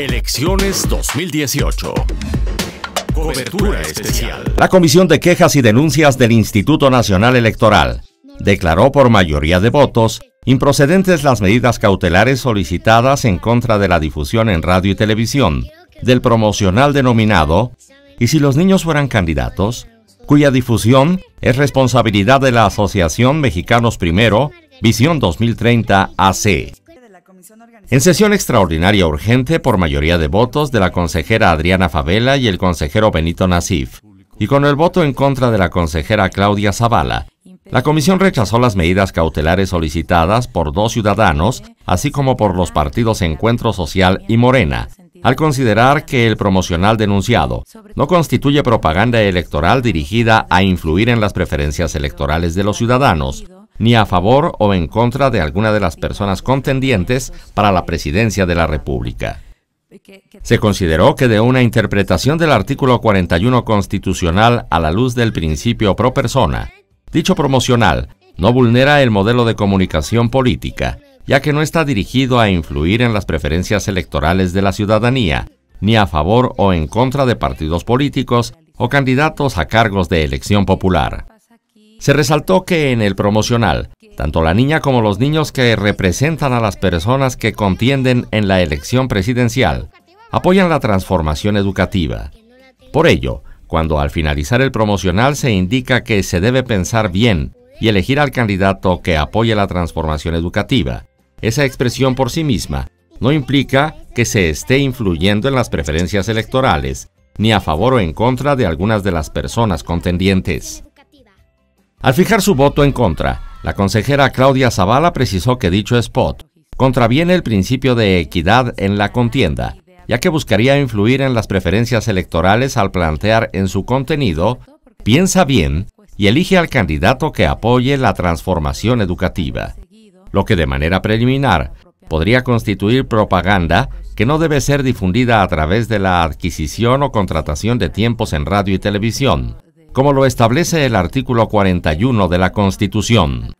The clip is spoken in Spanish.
Elecciones 2018. Cobertura especial. La Comisión de Quejas y Denuncias del Instituto Nacional Electoral declaró por mayoría de votos improcedentes las medidas cautelares solicitadas en contra de la difusión en radio y televisión del promocional denominado Y si los niños fueran candidatos, cuya difusión es responsabilidad de la Asociación Mexicanos Primero, Visión 2030 AC. En sesión extraordinaria urgente por mayoría de votos de la consejera Adriana Favela y el consejero Benito Nasif, y con el voto en contra de la consejera Claudia Zavala, la comisión rechazó las medidas cautelares solicitadas por dos ciudadanos, así como por los partidos Encuentro Social y Morena, al considerar que el promocional denunciado no constituye propaganda electoral dirigida a influir en las preferencias electorales de los ciudadanos, ni a favor o en contra de alguna de las personas contendientes para la presidencia de la República. Se consideró que de una interpretación del artículo 41 constitucional a la luz del principio pro persona, dicho promocional no vulnera el modelo de comunicación política, ya que no está dirigido a influir en las preferencias electorales de la ciudadanía, ni a favor o en contra de partidos políticos o candidatos a cargos de elección popular. Se resaltó que en el promocional, tanto la niña como los niños que representan a las personas que contienden en la elección presidencial apoyan la transformación educativa. Por ello, cuando al finalizar el promocional se indica que se debe pensar bien y elegir al candidato que apoye la transformación educativa, esa expresión por sí misma no implica que se esté influyendo en las preferencias electorales, ni a favor o en contra de algunas de las personas contendientes. Al fijar su voto en contra, la consejera Claudia Zavala precisó que dicho spot contraviene el principio de equidad en la contienda, ya que buscaría influir en las preferencias electorales al plantear en su contenido, piensa bien y elige al candidato que apoye la transformación educativa, lo que de manera preliminar podría constituir propaganda que no debe ser difundida a través de la adquisición o contratación de tiempos en radio y televisión como lo establece el artículo 41 de la Constitución.